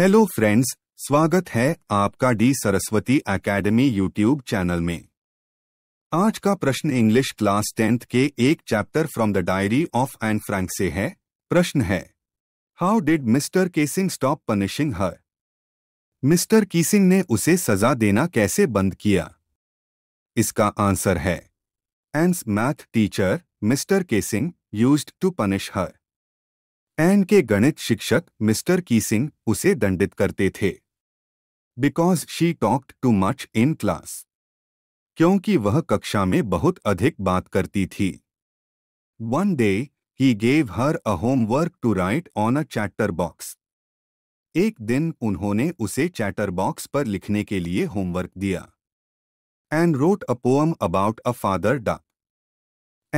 hello friends स्वागत है आपका D Saraswati academy YouTube channel में आज का प्रश्न इंग्लिश क्लास टेंथ के एक chapter from the diary of Anne Frank से है प्रश्न है how did Mister Keesing stop punishing her Mister Keesing ने उसे सजा देना कैसे बंद किया इसका आंसर है and math teacher Mister Keesing used to punish her Anne के गणित शिक्षक मिस्टर कीसिंग उसे दंडित करते थे because she talked too much in class क्योंकि वह कक्षा में बहुत अधिक बात करती थी one day he gave her a homework to write on a chatterbox एक दिन उन्होंने उसे चैटर बॉक्स पर लिखने के लिए होमवर्क दिया Anne wrote a poem about a father duck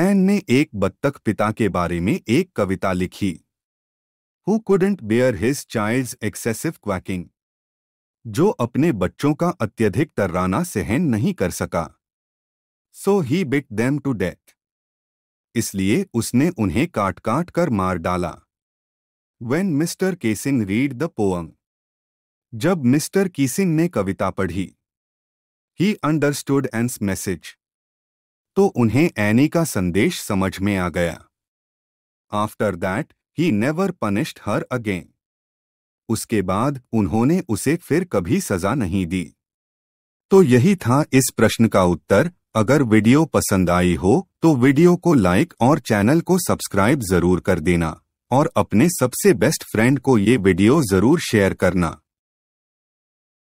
Anne ने एक बत्तख पिता के बारे में एक कविता लिखी who couldn't bear his child excessive quacking जो अपने बच्चों का अत्यधिक तर्राना सहन नहीं कर सका so he bit them to death इसलिए उसने उन्हें काट काट कर मार डाला when Mister Keesing read the poem जब मिस्टर कीसिन ने कविता पढ़ी ही अंडरस्टूड एंस मैसेज तो उन्हें एनी का संदेश समझ में आ गया after that he never punished her again उसके बाद उन्होंने उसे फिर कभी सजा नहीं दी तो यही था इस प्रश्न का उत्तर अगर वीडियो पसंद आई हो तो वीडियो को लाइक और चैनल को सब्सक्राइब जरूर कर देना और अपने सबसे बेस्ट फ्रेंड को ये वीडियो जरूर शेयर करना